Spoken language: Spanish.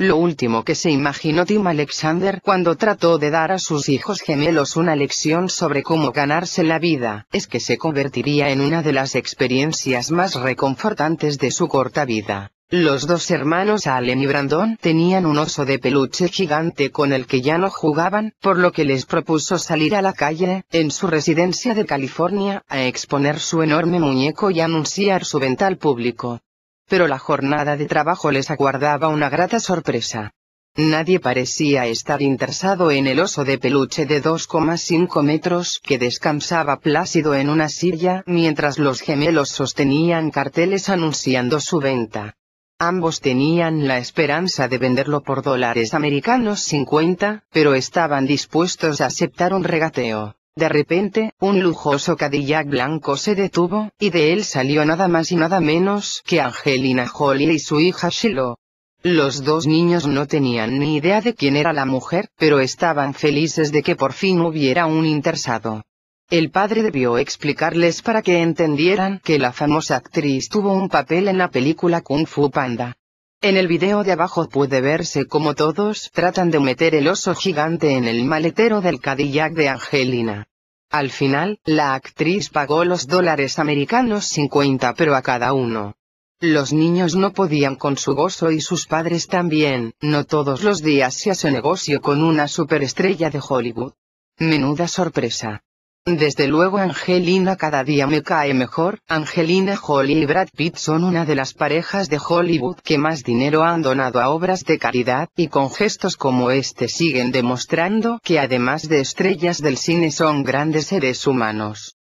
Lo último que se imaginó Tim Alexander cuando trató de dar a sus hijos gemelos una lección sobre cómo ganarse la vida, es que se convertiría en una de las experiencias más reconfortantes de su corta vida. Los dos hermanos Allen y Brandon tenían un oso de peluche gigante con el que ya no jugaban, por lo que les propuso salir a la calle, en su residencia de California, a exponer su enorme muñeco y anunciar su venta al público pero la jornada de trabajo les aguardaba una grata sorpresa. Nadie parecía estar interesado en el oso de peluche de 2,5 metros que descansaba plácido en una silla mientras los gemelos sostenían carteles anunciando su venta. Ambos tenían la esperanza de venderlo por dólares americanos 50, pero estaban dispuestos a aceptar un regateo. De repente, un lujoso Cadillac blanco se detuvo, y de él salió nada más y nada menos que Angelina Jolie y su hija Shiloh. Los dos niños no tenían ni idea de quién era la mujer, pero estaban felices de que por fin hubiera un interesado. El padre debió explicarles para que entendieran que la famosa actriz tuvo un papel en la película Kung Fu Panda. En el video de abajo puede verse cómo todos tratan de meter el oso gigante en el maletero del Cadillac de Angelina. Al final, la actriz pagó los dólares americanos 50 pero a cada uno. Los niños no podían con su gozo y sus padres también, no todos los días se hace negocio con una superestrella de Hollywood. Menuda sorpresa. Desde luego Angelina cada día me cae mejor, Angelina Jolie y Brad Pitt son una de las parejas de Hollywood que más dinero han donado a obras de caridad, y con gestos como este siguen demostrando que además de estrellas del cine son grandes seres humanos.